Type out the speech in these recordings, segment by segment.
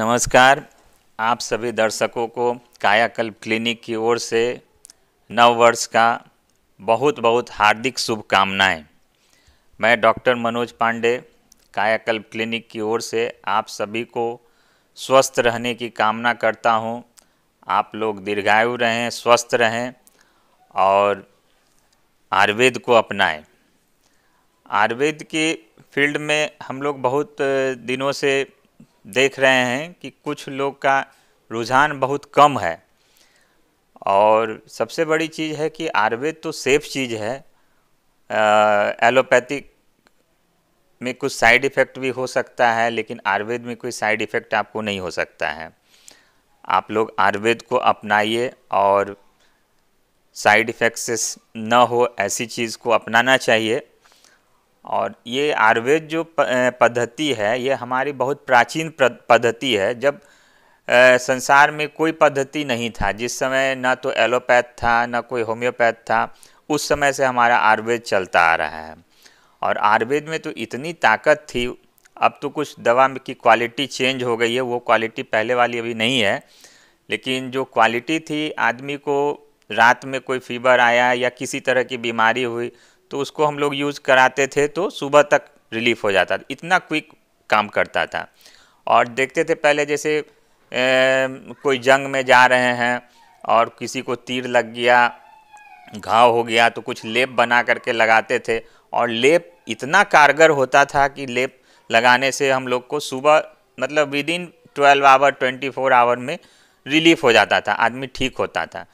नमस्कार आप सभी दर्शकों को कायाकल्प क्लिनिक की ओर से नव वर्ष का बहुत बहुत हार्दिक शुभकामनाएं मैं डॉक्टर मनोज पांडे कायाकल्प क्लिनिक की ओर से आप सभी को स्वस्थ रहने की कामना करता हूं आप लोग दीर्घायु रहें स्वस्थ रहें और आयुर्वेद को अपनाएं आयुर्वेद के फील्ड में हम लोग बहुत दिनों से देख रहे हैं कि कुछ लोग का रुझान बहुत कम है और सबसे बड़ी चीज़ है कि आयुर्वेद तो सेफ चीज़ है एलोपैथिक में कुछ साइड इफ़ेक्ट भी हो सकता है लेकिन आयुर्वेद में कोई साइड इफ़ेक्ट आपको नहीं हो सकता है आप लोग आयुर्वेद को अपनाइए और साइड इफ़ेक्ट्स न हो ऐसी चीज़ को अपनाना चाहिए और ये आयुर्वेद जो पद्धति है ये हमारी बहुत प्राचीन पद्धति है जब संसार में कोई पद्धति नहीं था जिस समय ना तो एलोपैथ था ना कोई होम्योपैथ था उस समय से हमारा आयुर्वेद चलता आ रहा है और आयुर्वेद में तो इतनी ताकत थी अब तो कुछ दवा की क्वालिटी चेंज हो गई है वो क्वालिटी पहले वाली अभी नहीं है लेकिन जो क्वालिटी थी आदमी को रात में कोई फीवर आया या किसी तरह की बीमारी हुई तो उसको हम लोग यूज़ कराते थे तो सुबह तक रिलीफ हो जाता था इतना क्विक काम करता था और देखते थे पहले जैसे ए, कोई जंग में जा रहे हैं और किसी को तीर लग गया घाव हो गया तो कुछ लेप बना करके लगाते थे और लेप इतना कारगर होता था कि लेप लगाने से हम लोग को सुबह मतलब within twelve hour twenty four hour में रिलीफ हो जाता था आदमी ठीक होता था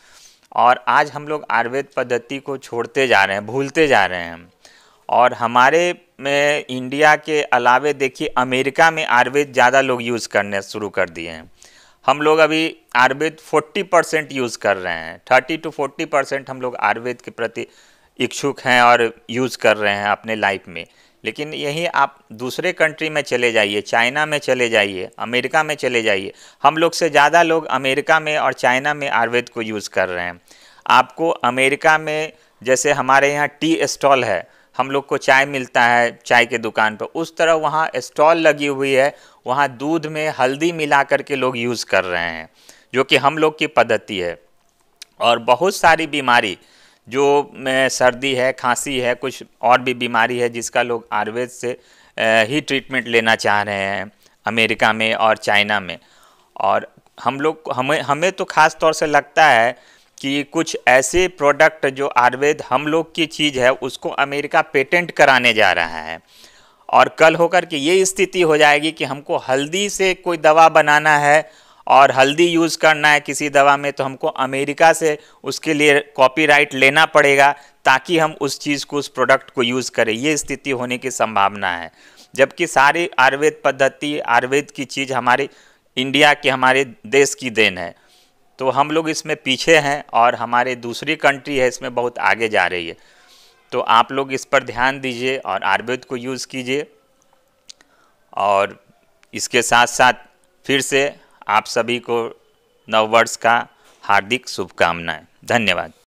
और आज हम लोग आयुर्वेद पद्धति को छोड़ते जा रहे हैं भूलते जा रहे हैं और हमारे में इंडिया के अलावे देखिए अमेरिका में आयुर्वेद ज़्यादा लोग यूज़ करने शुरू कर दिए हैं हम लोग अभी आयुर्वेद 40 परसेंट यूज़ कर रहे हैं 30 टू 40 परसेंट हम लोग आयुर्वेद के प्रति इच्छुक हैं और यूज़ कर रहे हैं अपने लाइफ में लेकिन यही आप दूसरे कंट्री में चले जाइए चाइना में चले जाइए अमेरिका में चले जाइए हम लोग से ज़्यादा लोग अमेरिका में और चाइना में आयुर्वेद को यूज़ कर रहे हैं आपको अमेरिका में जैसे हमारे यहाँ टी स्टॉल है हम लोग को चाय मिलता है चाय के दुकान पर उस तरह वहाँ स्टॉल लगी हुई है वहाँ दूध में हल्दी मिला के लोग यूज़ कर रहे हैं जो कि हम लोग की पद्धति है और बहुत सारी बीमारी जो सर्दी है खांसी है कुछ और भी बीमारी है जिसका लोग आयुर्वेद से ही ट्रीटमेंट लेना चाह रहे हैं अमेरिका में और चाइना में और हम लोग हमें हमें तो ख़ास तौर से लगता है कि कुछ ऐसे प्रोडक्ट जो आयुर्वेद हम लोग की चीज़ है उसको अमेरिका पेटेंट कराने जा रहा है और कल होकर के ये स्थिति हो जाएगी कि हमको हल्दी से कोई दवा बनाना है और हल्दी यूज़ करना है किसी दवा में तो हमको अमेरिका से उसके लिए कॉपीराइट लेना पड़ेगा ताकि हम उस चीज़ को उस प्रोडक्ट को यूज़ करें ये स्थिति होने की संभावना है जबकि सारी आयुर्वेद पद्धति आयुर्वेद की चीज़ हमारे इंडिया की हमारे देश की देन है तो हम लोग इसमें पीछे हैं और हमारे दूसरी कंट्री है इसमें बहुत आगे जा रही है तो आप लोग इस पर ध्यान दीजिए और आयुर्वेद को यूज़ कीजिए और इसके साथ साथ फिर से आप सभी को नववर्ष का हार्दिक शुभकामनाएं धन्यवाद